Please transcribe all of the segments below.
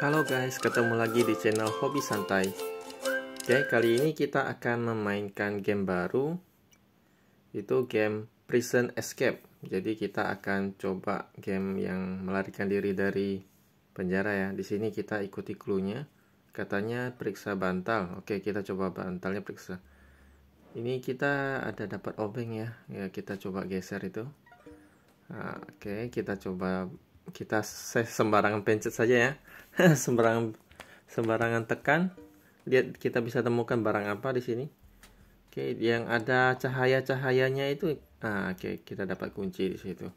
Halo guys, ketemu lagi di channel Hobi Santai. Oke, kali ini kita akan memainkan game baru itu game Prison Escape. Jadi kita akan coba game yang melarikan diri dari penjara ya. Di sini kita ikuti clue-nya. Katanya periksa bantal. Oke, kita coba bantalnya periksa. Ini kita ada dapat obeng ya. Ya, kita coba geser itu. Ah, oke, kita coba kita sembarangan pencet saja ya sembarangan sembarangan tekan lihat kita bisa temukan barang apa di sini oke yang ada cahaya cahayanya itu nah, oke kita dapat kunci di situ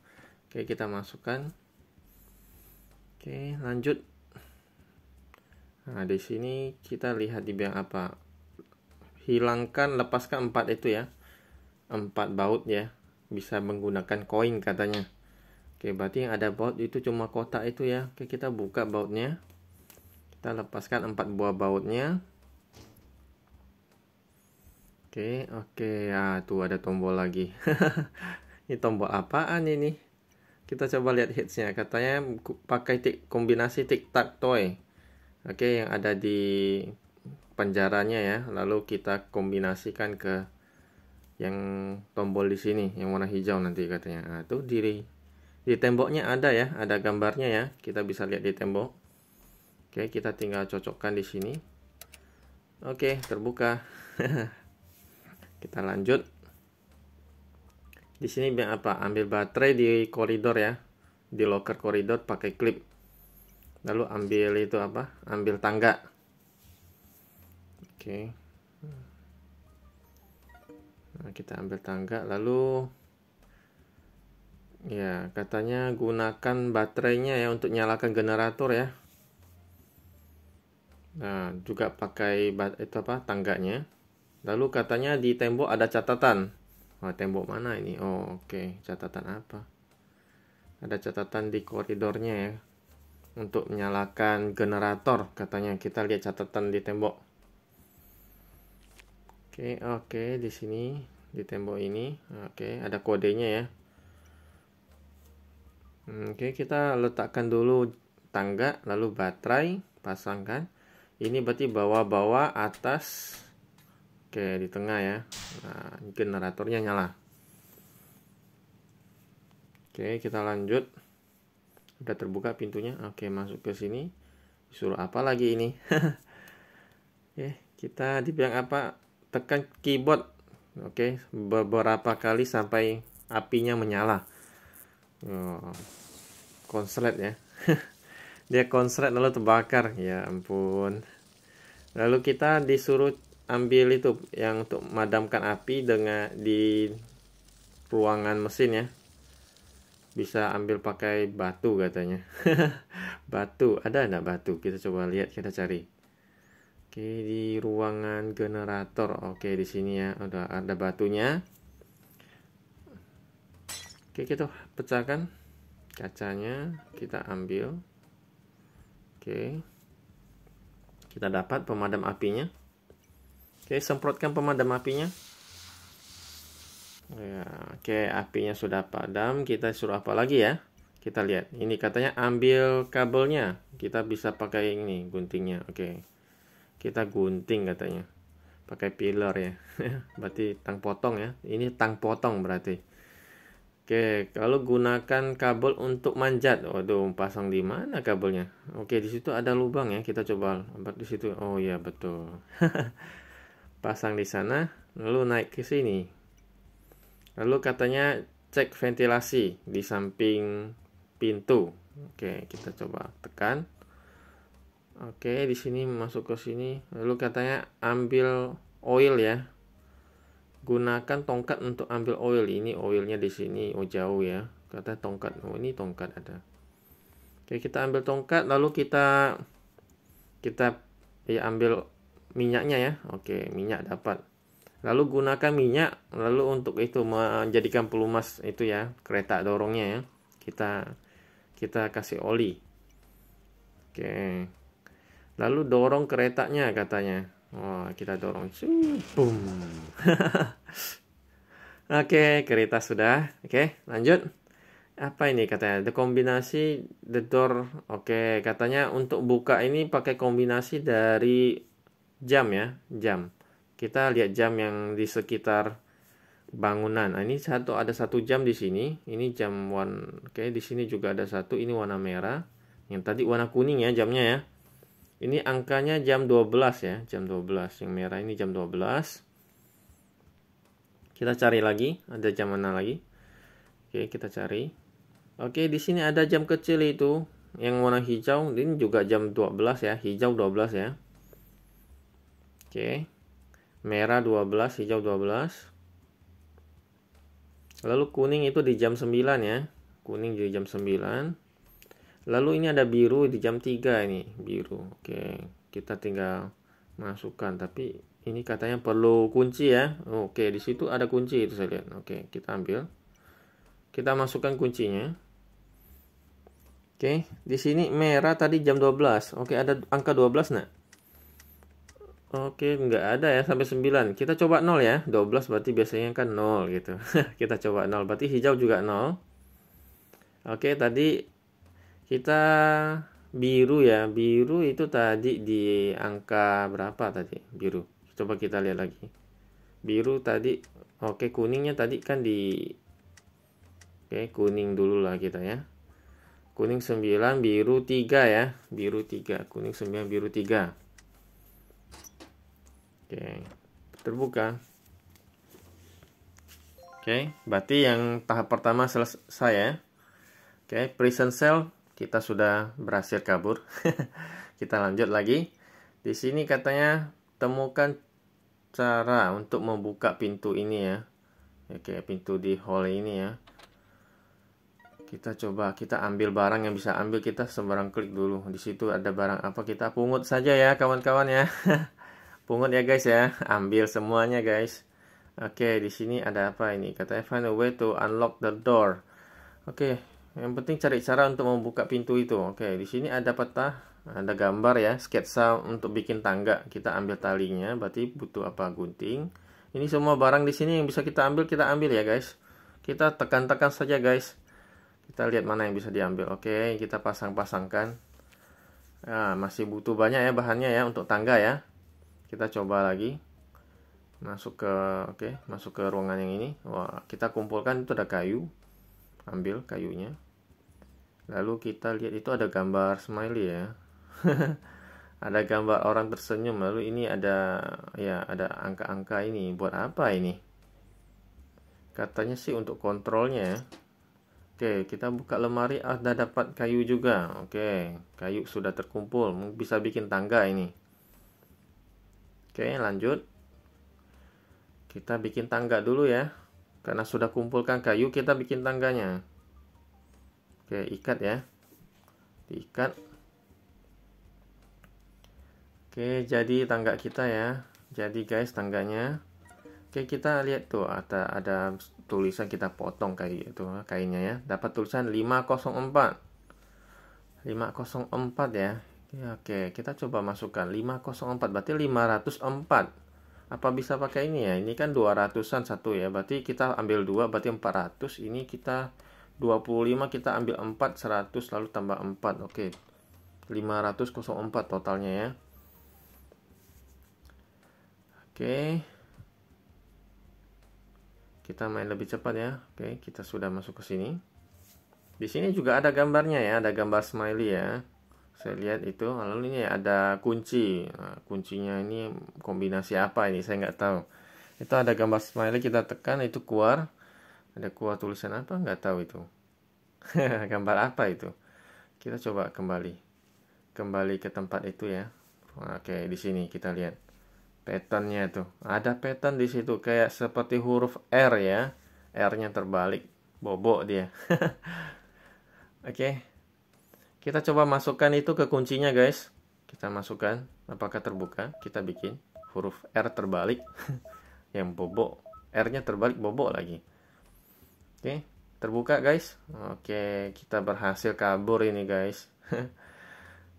oke kita masukkan oke lanjut nah di sini kita lihat di biang apa hilangkan lepaskan empat itu ya empat baut ya bisa menggunakan koin katanya Oke, berarti yang ada baut itu cuma kotak itu ya. Oke, kita buka bautnya. Kita lepaskan empat buah bautnya. Oke, oke. Ah, tuh ada tombol lagi. ini tombol apaan ini? Kita coba lihat hitsnya. Katanya pakai tik kombinasi tik tak toy. Oke, yang ada di penjaranya ya. Lalu kita kombinasikan ke yang tombol di sini, yang warna hijau nanti katanya. Ah, tuh diri di temboknya ada ya, ada gambarnya ya. Kita bisa lihat di tembok. Oke, kita tinggal cocokkan di sini. Oke, terbuka. kita lanjut. Di sini apa? Ambil baterai di koridor ya. Di locker koridor pakai klip. Lalu ambil itu apa? Ambil tangga. Oke. Nah, kita ambil tangga lalu Ya, katanya gunakan baterainya ya untuk nyalakan generator ya. Nah, juga pakai itu apa tangganya. Lalu katanya di tembok ada catatan. Oh, tembok mana ini? Oh, oke, okay. catatan apa? Ada catatan di koridornya ya. Untuk menyalakan generator katanya. Kita lihat catatan di tembok. Oke, okay, oke, okay. di sini di tembok ini. Oke, okay. ada kodenya ya. Oke, kita letakkan dulu tangga, lalu baterai, pasangkan. Ini berarti bawah-bawah, atas. Oke, di tengah ya. Nah, generatornya nyala. Oke, kita lanjut. Udah terbuka pintunya. Oke, masuk ke sini. Suruh apa lagi ini? Oke, kita dibilang apa? Tekan keyboard. Oke, beberapa kali sampai apinya menyala oh, konslet ya dia konslet lalu terbakar ya ampun lalu kita disuruh ambil itu yang untuk memadamkan api dengan di ruangan mesin ya bisa ambil pakai batu katanya batu ada enggak batu kita coba lihat kita cari oke di ruangan generator oke di sini ya udah ada batunya oke kita gitu pecahkan kacanya kita ambil oke kita dapat pemadam apinya oke semprotkan pemadam apinya ya, oke apinya sudah padam kita suruh apa lagi ya kita lihat ini katanya ambil kabelnya kita bisa pakai ini guntingnya oke kita gunting katanya pakai pilar ya berarti tang potong ya ini tang potong berarti Oke, kalau gunakan kabel untuk manjat. Waduh, pasang di mana kabelnya? Oke, di situ ada lubang ya. Kita coba lompat di situ. Oh ya, betul. pasang di sana, lalu naik ke sini. Lalu katanya cek ventilasi di samping pintu. Oke, kita coba tekan. Oke, di sini masuk ke sini. Lalu katanya ambil oil ya gunakan tongkat untuk ambil oil ini oilnya di sini oh jauh ya kata tongkat oh ini tongkat ada oke kita ambil tongkat lalu kita kita ya ambil minyaknya ya oke minyak dapat lalu gunakan minyak lalu untuk itu menjadikan pelumas itu ya kereta dorongnya ya kita kita kasih oli oke lalu dorong keretanya katanya Wah, oh, kita dorong. Boom. Oke, okay, kereta sudah. Oke, okay, lanjut. Apa ini katanya? The kombinasi the door. Oke, okay, katanya untuk buka ini pakai kombinasi dari jam ya, jam. Kita lihat jam yang di sekitar bangunan. Nah, ini satu ada satu jam di sini. Ini jam one. Oke, di sini juga ada satu. Ini warna merah. Yang tadi warna kuning ya jamnya ya. Ini angkanya jam 12 ya, jam 12. Yang merah ini jam 12. Kita cari lagi, ada jam mana lagi? Oke, kita cari. Oke, di sini ada jam kecil itu. Yang warna hijau, ini juga jam 12 ya, hijau 12 ya. Oke. Merah 12, hijau 12. Lalu kuning itu di jam 9 ya. Kuning di jam 9 lalu ini ada biru di jam 3 ini biru oke kita tinggal masukkan tapi ini katanya perlu kunci ya oke di situ ada kunci itu saya lihat oke kita ambil kita masukkan kuncinya oke di sini merah tadi jam 12 oke ada angka 12 nak Oke, nggak ada ya sampai 9. Kita coba 0 ya. 12 berarti biasanya kan 0 gitu. kita coba 0, berarti hijau juga 0. Oke, tadi kita biru ya biru itu tadi di angka berapa tadi biru coba kita lihat lagi biru tadi oke kuningnya tadi kan di oke kuning dulu lah kita ya kuning 9 biru 3 ya biru 3 kuning 9 biru 3 oke terbuka oke berarti yang tahap pertama selesai ya oke prison cell kita sudah berhasil kabur. kita lanjut lagi. Di sini katanya temukan cara untuk membuka pintu ini ya. Oke, ya, pintu di hall ini ya. Kita coba kita ambil barang yang bisa ambil kita sembarang klik dulu. Di situ ada barang apa kita pungut saja ya kawan-kawan ya. pungut ya guys ya. Ambil semuanya guys. Oke, di sini ada apa ini? Katanya find a way to unlock the door. Oke, yang penting cari cara untuk membuka pintu itu oke di sini ada peta ada gambar ya sketsa untuk bikin tangga kita ambil talinya berarti butuh apa gunting ini semua barang di sini yang bisa kita ambil kita ambil ya guys kita tekan-tekan saja guys kita lihat mana yang bisa diambil oke kita pasang-pasangkan nah, masih butuh banyak ya bahannya ya untuk tangga ya kita coba lagi masuk ke oke masuk ke ruangan yang ini wah kita kumpulkan itu ada kayu ambil kayunya lalu kita lihat itu ada gambar smiley ya ada gambar orang tersenyum lalu ini ada ya ada angka-angka ini buat apa ini katanya sih untuk kontrolnya ya. Oke, kita buka lemari ada ah, dapat kayu juga. Oke, kayu sudah terkumpul, bisa bikin tangga ini. Oke, lanjut. Kita bikin tangga dulu ya. Karena sudah kumpulkan kayu, kita bikin tangganya. Oke, ikat ya. Diikat. Oke, jadi tangga kita ya. Jadi guys, tangganya. Oke, kita lihat tuh ada ada tulisan kita potong kayak itu kainnya ya. Dapat tulisan 504. 504 ya. Oke, kita coba masukkan 504 berarti 504. Apa bisa pakai ini ya? Ini kan 200-an satu ya. Berarti kita ambil dua berarti 400. Ini kita 25 kita ambil 4 100 lalu tambah 4 oke okay. 504 totalnya ya oke okay. kita main lebih cepat ya oke okay, kita sudah masuk ke sini di sini juga ada gambarnya ya ada gambar smiley ya saya lihat itu lalu ini ada kunci nah, kuncinya ini kombinasi apa ini saya nggak tahu itu ada gambar smiley kita tekan itu keluar ada kuah tulisan apa nggak tahu itu gambar apa itu kita coba kembali kembali ke tempat itu ya oke di sini kita lihat patternnya itu ada pattern di situ kayak seperti huruf R ya R-nya terbalik bobok dia oke kita coba masukkan itu ke kuncinya guys kita masukkan apakah terbuka kita bikin huruf R terbalik yang bobok R-nya terbalik bobok lagi Oke, terbuka guys. Oke, kita berhasil kabur ini guys.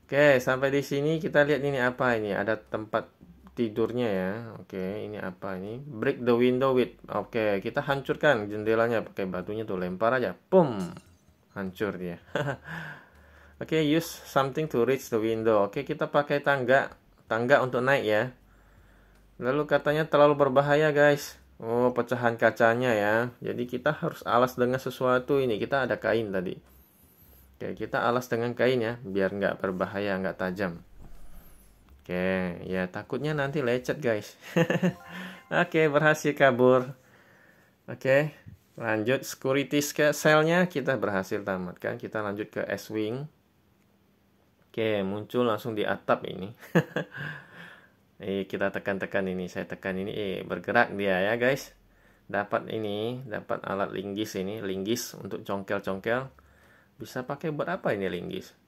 Oke, sampai di sini kita lihat ini apa ini. Ada tempat tidurnya ya. Oke, ini apa ini? Break the window with. Oke, kita hancurkan jendelanya pakai batunya tuh lempar aja. Pum. Hancur dia. Oke, use something to reach the window. Oke, kita pakai tangga, tangga untuk naik ya. Lalu katanya terlalu berbahaya, guys. Oh, pecahan kacanya ya. Jadi kita harus alas dengan sesuatu ini. Kita ada kain tadi. Oke, kita alas dengan kain ya, biar nggak berbahaya, nggak tajam. Oke, ya takutnya nanti lecet guys. Oke, berhasil kabur. Oke, lanjut security selnya kita berhasil tamatkan. Kita lanjut ke S-Wing. Oke, muncul langsung di atap ini. eh kita tekan-tekan ini saya tekan ini eh bergerak dia ya guys dapat ini dapat alat linggis ini linggis untuk congkel-congkel bisa pakai buat apa ini linggis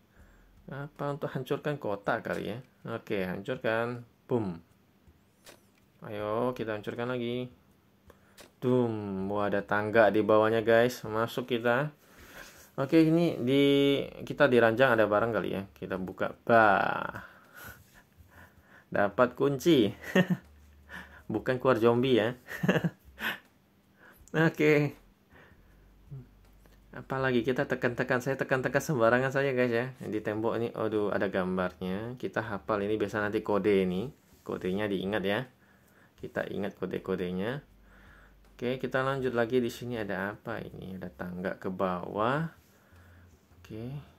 apa untuk hancurkan kotak kali ya oke hancurkan boom ayo kita hancurkan lagi Dum, wah ada tangga di bawahnya guys. Masuk kita. Oke, ini di kita diranjang ada barang kali ya. Kita buka. Bah. Dapat kunci. Bukan keluar zombie ya. Oke. Okay. Apalagi kita tekan-tekan saya tekan-tekan sembarangan saja guys ya. Di tembok ini aduh ada gambarnya. Kita hafal ini biasa nanti kode ini. Kodenya diingat ya. Kita ingat kode-kodenya. Oke, kita lanjut lagi di sini ada apa ini? Ada tangga ke bawah. Oke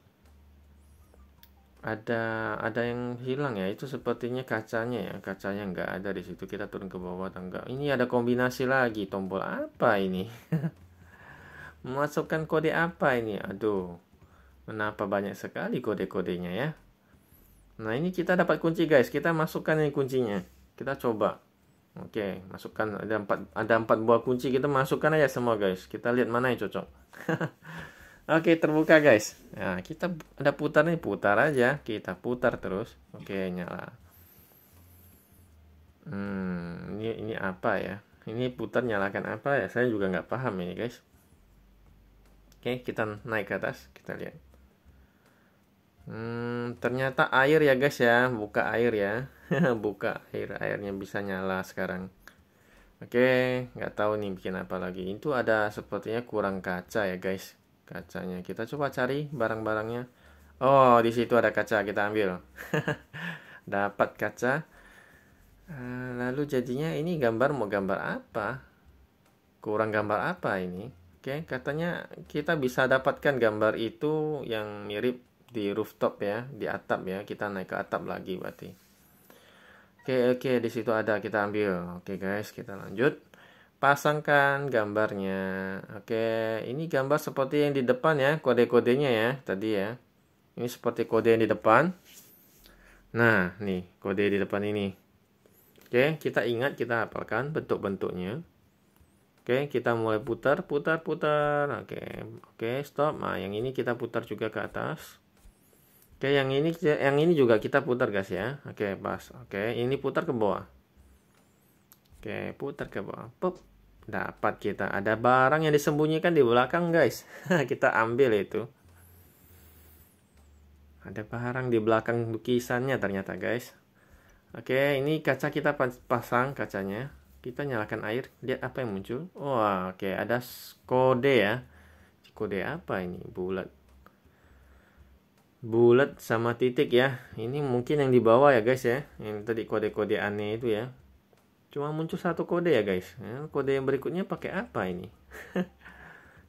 ada ada yang hilang ya itu sepertinya kacanya ya kacanya nggak ada di situ kita turun ke bawah tangga ini ada kombinasi lagi tombol apa ini memasukkan kode apa ini aduh kenapa banyak sekali kode-kodenya ya nah ini kita dapat kunci guys kita masukkan ini kuncinya kita coba oke masukkan ada empat ada empat buah kunci kita masukkan aja semua guys kita lihat mana yang cocok Oke, terbuka guys. Nah, kita ada putar nih, putar aja. Kita putar terus. Oke, nyala. Hmm, ini ini apa ya? Ini putar nyalakan apa ya? Saya juga nggak paham ini guys. Oke, kita naik ke atas, kita lihat. Hmm, ternyata air ya guys ya, buka air ya, buka air, airnya bisa nyala sekarang. Oke, nggak tahu nih bikin apa lagi. Itu ada sepertinya kurang kaca ya guys kacanya kita coba cari barang-barangnya oh di situ ada kaca kita ambil dapat kaca eh, lalu jadinya ini gambar mau gambar apa kurang gambar apa ini oke katanya kita bisa dapatkan gambar itu yang mirip di rooftop ya di atap ya kita naik ke atap lagi berarti oke oke di situ ada kita ambil oke guys kita lanjut pasangkan gambarnya. Oke, ini gambar seperti yang di depan ya, kode-kodenya ya tadi ya. Ini seperti kode yang di depan. Nah, nih kode di depan ini. Oke, kita ingat kita hafalkan bentuk-bentuknya. Oke, kita mulai putar, putar, putar. Oke, oke, stop. Nah, yang ini kita putar juga ke atas. Oke, yang ini yang ini juga kita putar guys ya. Oke, pas. Oke, ini putar ke bawah. Oke, putar ke bawah. Pop. Dapat kita. Ada barang yang disembunyikan di belakang, guys. kita ambil itu. Ada barang di belakang lukisannya ternyata, guys. Oke, ini kaca kita pasang kacanya. Kita nyalakan air, lihat apa yang muncul. Wah, oh, oke, ada kode ya. Kode apa ini? Bulat bulat sama titik ya ini mungkin yang di bawah ya guys ya yang tadi kode-kode aneh itu ya cuma muncul satu kode ya guys ya, kode yang berikutnya pakai apa ini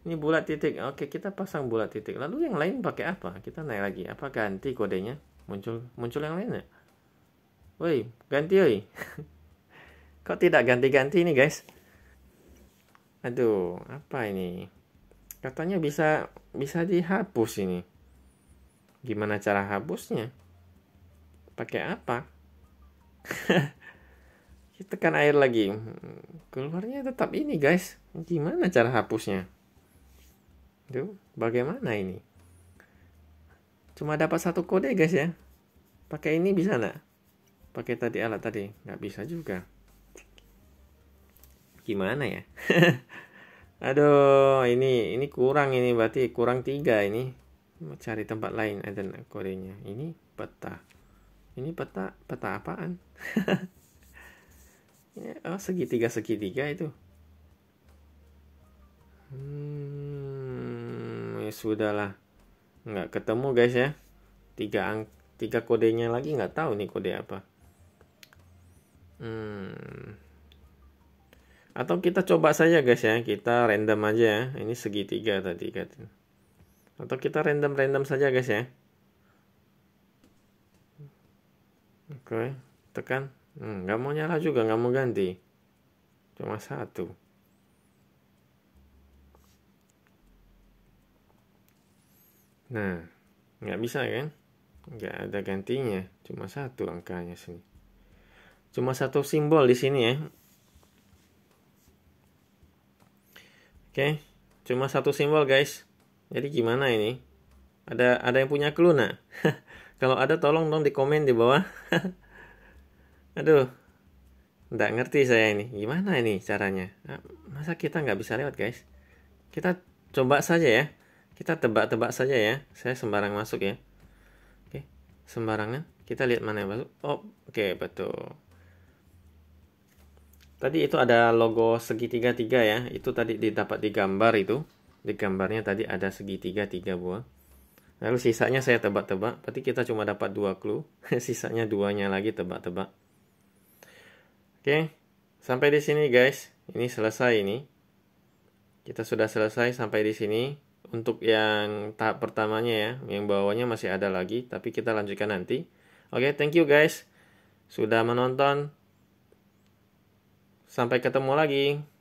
ini bulat titik oke kita pasang bulat titik lalu yang lain pakai apa kita naik lagi apa ganti kodenya muncul muncul yang lainnya woi ganti woi kok tidak ganti-ganti ini guys aduh apa ini katanya bisa bisa dihapus ini gimana cara hapusnya pakai apa tekan air lagi keluarnya tetap ini guys gimana cara hapusnya tuh bagaimana ini cuma dapat satu kode guys ya pakai ini bisa nggak pakai tadi alat tadi nggak bisa juga gimana ya aduh ini ini kurang ini berarti kurang tiga ini mau cari tempat lain ada kodenya ini peta ini peta peta apaan Ya, oh segitiga segitiga itu. Hmm, ya sudahlah. Nggak ketemu guys ya. Tiga ang tiga kodenya lagi nggak tahu nih kode apa. Hmm. Atau kita coba saja guys ya. Kita random aja ya. Ini segitiga tadi katanya. Atau kita random-random saja guys ya. Oke, tekan. Hmm, gak mau nyala juga, gak mau ganti. Cuma satu. Nah, gak bisa kan? Gak ada gantinya, cuma satu angkanya sini. Cuma satu simbol di sini ya. Oke, cuma satu simbol guys. Jadi gimana ini? Ada ada yang punya clue nah? Kalau ada tolong dong di komen di bawah. Aduh, nggak ngerti saya ini. Gimana ini caranya? Ah, masa kita nggak bisa lewat, guys? Kita coba saja ya. Kita tebak-tebak saja ya. Saya sembarang masuk ya. Oke, sembarangan. Kita lihat mana yang masuk. Oh, oke, betul. Tadi itu ada logo segitiga tiga ya. Itu tadi didapat di gambar itu. Di gambarnya tadi ada segitiga tiga buah. Lalu sisanya saya tebak-tebak. Berarti kita cuma dapat dua clue. sisanya duanya lagi tebak-tebak. Oke, sampai di sini guys. Ini selesai ini. Kita sudah selesai sampai di sini. Untuk yang tahap pertamanya ya, yang bawahnya masih ada lagi, tapi kita lanjutkan nanti. Oke, thank you guys. Sudah menonton. Sampai ketemu lagi.